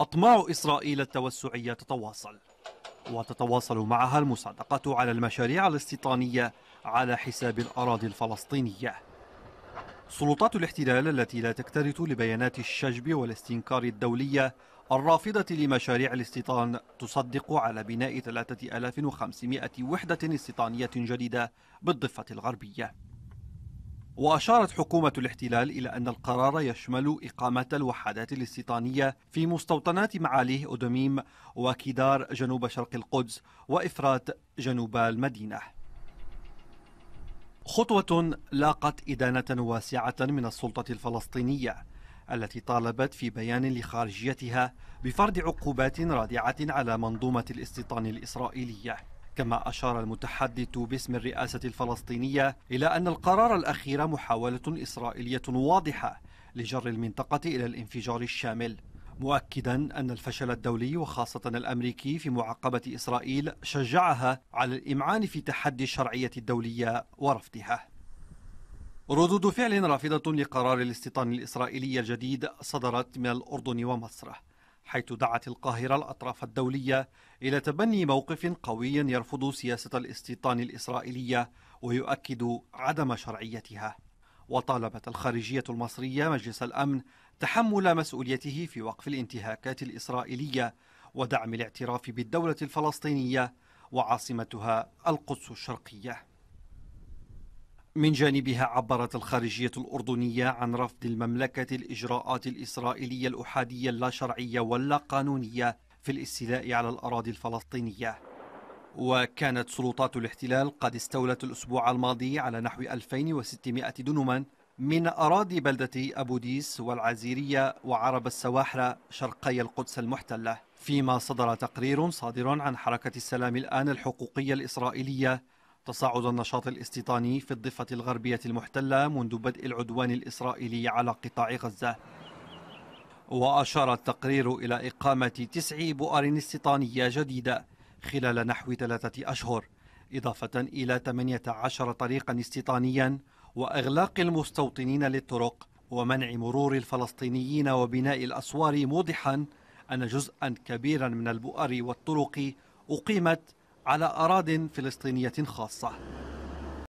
أطماع إسرائيل التوسعية تتواصل وتتواصل معها المصادقة على المشاريع الاستيطانية على حساب الأراضي الفلسطينية سلطات الاحتلال التي لا تكترث لبيانات الشجب والاستنكار الدولية الرافضة لمشاريع الاستيطان تصدق على بناء 3500 وحدة استيطانية جديدة بالضفة الغربية وأشارت حكومة الاحتلال إلى أن القرار يشمل إقامة الوحدات الاستيطانية في مستوطنات معاليه أدميم وكيدار جنوب شرق القدس وإفرات جنوب المدينة خطوة لاقت إدانة واسعة من السلطة الفلسطينية التي طالبت في بيان لخارجيتها بفرض عقوبات رادعة على منظومة الاستيطان الإسرائيلية كما أشار المتحدث باسم الرئاسة الفلسطينية إلى أن القرار الأخير محاولة إسرائيلية واضحة لجر المنطقة إلى الانفجار الشامل مؤكدا أن الفشل الدولي وخاصة الأمريكي في معاقبة إسرائيل شجعها على الإمعان في تحدي الشرعية الدولية ورفضها ردود فعل رافضة لقرار الاستيطان الإسرائيلي الجديد صدرت من الأردن ومصر حيث دعت القاهرة الأطراف الدولية إلى تبني موقف قوي يرفض سياسة الاستيطان الإسرائيلية ويؤكد عدم شرعيتها وطالبت الخارجية المصرية مجلس الأمن تحمل مسؤوليته في وقف الانتهاكات الإسرائيلية ودعم الاعتراف بالدولة الفلسطينية وعاصمتها القدس الشرقية من جانبها عبرت الخارجية الأردنية عن رفض المملكة الإجراءات الإسرائيلية الأحادية اللا شرعية واللا قانونية في الاستيلاء على الأراضي الفلسطينية وكانت سلطات الاحتلال قد استولت الأسبوع الماضي على نحو 2600 دنما من أراضي بلدة أبو ديس والعزيرية وعرب السواحرة شرقي القدس المحتلة فيما صدر تقرير صادر عن حركة السلام الآن الحقوقية الإسرائيلية تصاعد النشاط الاستيطاني في الضفة الغربية المحتلة منذ بدء العدوان الإسرائيلي على قطاع غزة وأشار التقرير إلى إقامة تسع بؤر استيطانية جديدة خلال نحو ثلاثة أشهر إضافة إلى 18 طريقا استيطانيا وإغلاق المستوطنين للطرق ومنع مرور الفلسطينيين وبناء الأسوار موضحا أن جزءا كبيرا من البؤر والطرق أقيمت على أراض فلسطينية خاصة